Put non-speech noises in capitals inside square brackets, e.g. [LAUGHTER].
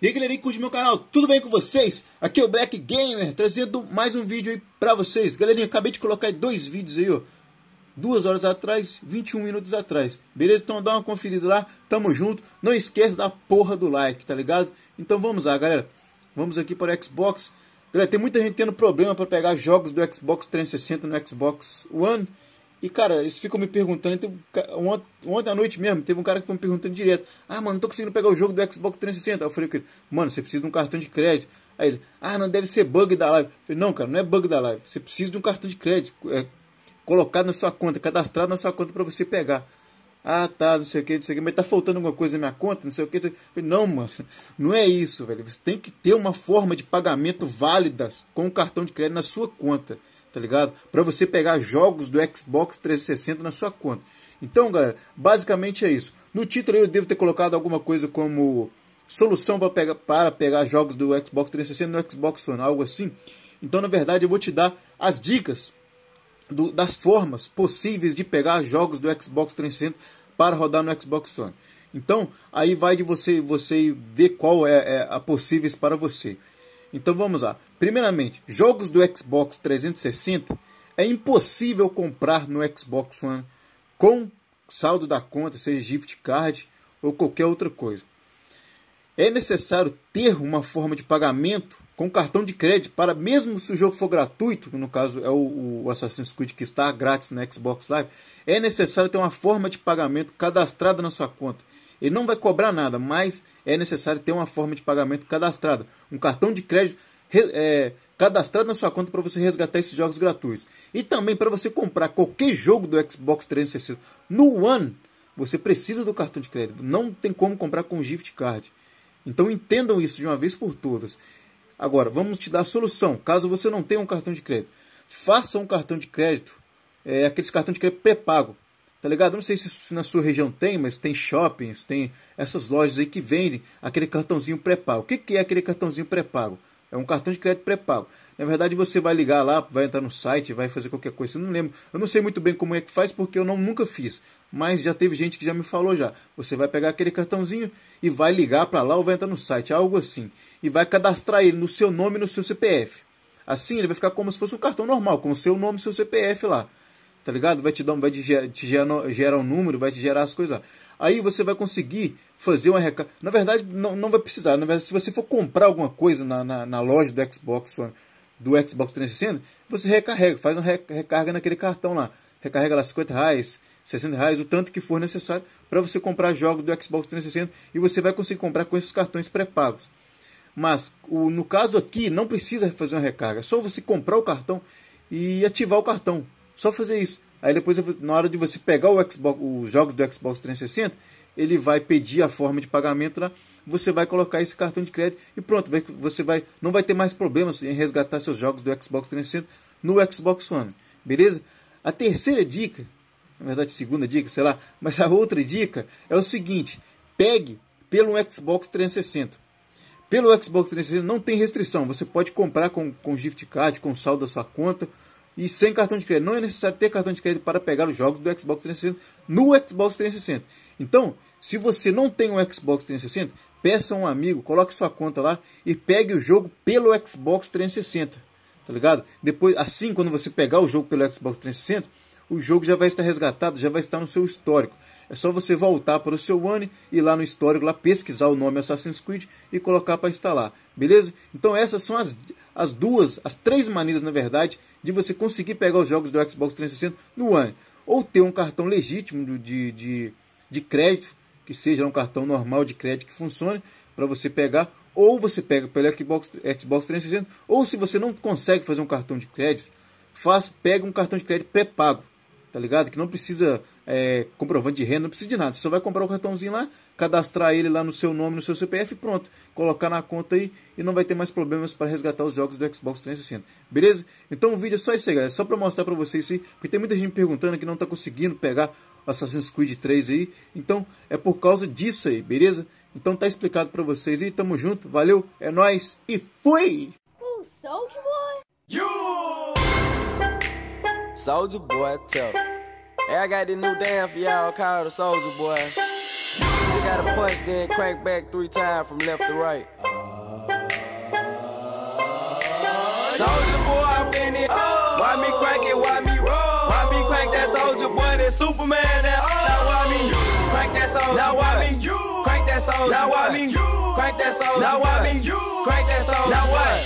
E aí galerinha que curte meu canal, tudo bem com vocês? Aqui é o Black Gamer, trazendo mais um vídeo aí pra vocês Galerinha, acabei de colocar dois vídeos aí, ó Duas horas atrás, 21 minutos atrás Beleza? Então dá uma conferida lá, tamo junto Não esquece da porra do like, tá ligado? Então vamos lá, galera Vamos aqui para o Xbox Galera, tem muita gente tendo problema para pegar jogos do Xbox 360 no Xbox One e, cara, eles ficam me perguntando. Ontem, ontem à noite mesmo, teve um cara que foi me perguntando direto. Ah, mano, não tô conseguindo pegar o jogo do Xbox 360. Aí eu falei mano, você precisa de um cartão de crédito. Aí ele, ah, não deve ser bug da live. Eu falei, não, cara, não é bug da live. Você precisa de um cartão de crédito é, colocado na sua conta, cadastrado na sua conta para você pegar. Ah, tá, não sei o que, não sei o que, mas tá faltando alguma coisa na minha conta, não sei o que. Não, falei, não mano, [LAUGHS] não é isso, velho. Você tem que ter uma forma de pagamento válida com o cartão de crédito na sua conta tá ligado? Para você pegar jogos do Xbox 360 na sua conta. Então, galera, basicamente é isso. No título eu devo ter colocado alguma coisa como solução para pegar, para pegar jogos do Xbox 360 no Xbox One, algo assim. Então, na verdade, eu vou te dar as dicas do, das formas possíveis de pegar jogos do Xbox 360 para rodar no Xbox One. Então, aí vai de você você ver qual é, é a possíveis para você. Então, vamos lá. Primeiramente, jogos do Xbox 360 é impossível comprar no Xbox One com saldo da conta, seja gift card ou qualquer outra coisa. É necessário ter uma forma de pagamento com cartão de crédito para mesmo se o jogo for gratuito, no caso é o, o Assassin's Creed que está grátis na Xbox Live, é necessário ter uma forma de pagamento cadastrada na sua conta. Ele não vai cobrar nada, mas é necessário ter uma forma de pagamento cadastrada. Um cartão de crédito é, cadastrado na sua conta para você resgatar esses jogos gratuitos. E também para você comprar qualquer jogo do Xbox 360 no One, você precisa do cartão de crédito. Não tem como comprar com gift card. Então entendam isso de uma vez por todas. Agora, vamos te dar a solução. Caso você não tenha um cartão de crédito, faça um cartão de crédito, é, aqueles cartões de crédito pré-pago. Tá ligado? Não sei se na sua região tem, mas tem shoppings, tem essas lojas aí que vendem aquele cartãozinho pré-pago. O que, que é aquele cartãozinho pré-pago? É um cartão de crédito pré-pago. Na verdade, você vai ligar lá, vai entrar no site, vai fazer qualquer coisa. Eu não lembro. Eu não sei muito bem como é que faz, porque eu não nunca fiz. Mas já teve gente que já me falou já. Você vai pegar aquele cartãozinho e vai ligar para lá ou vai entrar no site, algo assim. E vai cadastrar ele no seu nome e no seu CPF. Assim ele vai ficar como se fosse um cartão normal, com o seu nome e seu CPF lá tá ligado? Vai te dar, vai te, gerar, te gerar, gerar um número, vai te gerar as coisas lá. Aí você vai conseguir fazer uma recarga. Na verdade, não, não vai precisar. Na verdade, se você for comprar alguma coisa na, na, na loja do Xbox do Xbox 360, você recarrega, faz uma recarga naquele cartão lá. Recarrega lá 50 reais, 60 reais, o tanto que for necessário para você comprar jogos do Xbox 360 e você vai conseguir comprar com esses cartões pré-pagos. Mas o, no caso aqui, não precisa fazer uma recarga, é só você comprar o cartão e ativar o cartão. Só fazer isso. Aí depois, na hora de você pegar o Xbox, os jogos do Xbox 360, ele vai pedir a forma de pagamento lá, você vai colocar esse cartão de crédito e pronto, você vai, não vai ter mais problemas em resgatar seus jogos do Xbox 360 no Xbox One, beleza? A terceira dica, na verdade segunda dica, sei lá, mas a outra dica é o seguinte, pegue pelo Xbox 360. Pelo Xbox 360 não tem restrição, você pode comprar com, com gift card, com saldo da sua conta, e sem cartão de crédito. Não é necessário ter cartão de crédito para pegar os jogos do Xbox 360 no Xbox 360. Então, se você não tem um Xbox 360, peça a um amigo, coloque sua conta lá e pegue o jogo pelo Xbox 360. Tá ligado? Depois, assim, quando você pegar o jogo pelo Xbox 360, o jogo já vai estar resgatado, já vai estar no seu histórico. É só você voltar para o seu One e lá no histórico lá pesquisar o nome Assassin's Creed e colocar para instalar, beleza? Então essas são as as duas, as três maneiras, na verdade, de você conseguir pegar os jogos do Xbox 360 no One. Ou ter um cartão legítimo de, de, de crédito, que seja um cartão normal de crédito que funcione para você pegar, ou você pega pelo Xbox, Xbox 360, ou se você não consegue fazer um cartão de crédito, faz, pega um cartão de crédito pré-pago, tá ligado? Que não precisa é, comprovante de renda, não precisa de nada, você só vai comprar o um cartãozinho lá, cadastrar ele lá no seu nome, no seu CPF, pronto, colocar na conta aí e não vai ter mais problemas para resgatar os jogos do Xbox 360. Beleza? Então o vídeo é só isso aí, galera, é só para mostrar para vocês aí, porque tem muita gente perguntando que não está conseguindo pegar Assassin's Creed 3 aí. Então é por causa disso aí, beleza? Então tá explicado para vocês aí, tamo junto, valeu, é nós e fui. Soldier Boy, Hey, I got new damn for y'all called Soldier Boy. Just gotta punch, then crank back three times from left to right. Soldier boy, I'm it Oh. Why me crank it? Why me roll? Why me crank that soldier boy? That Superman? That oh. Now why me you? Crank that soldier. Now why me you? Crank that soldier. Now why me you? Crank that soldier. Now why me you? Crank that soldier. Now what?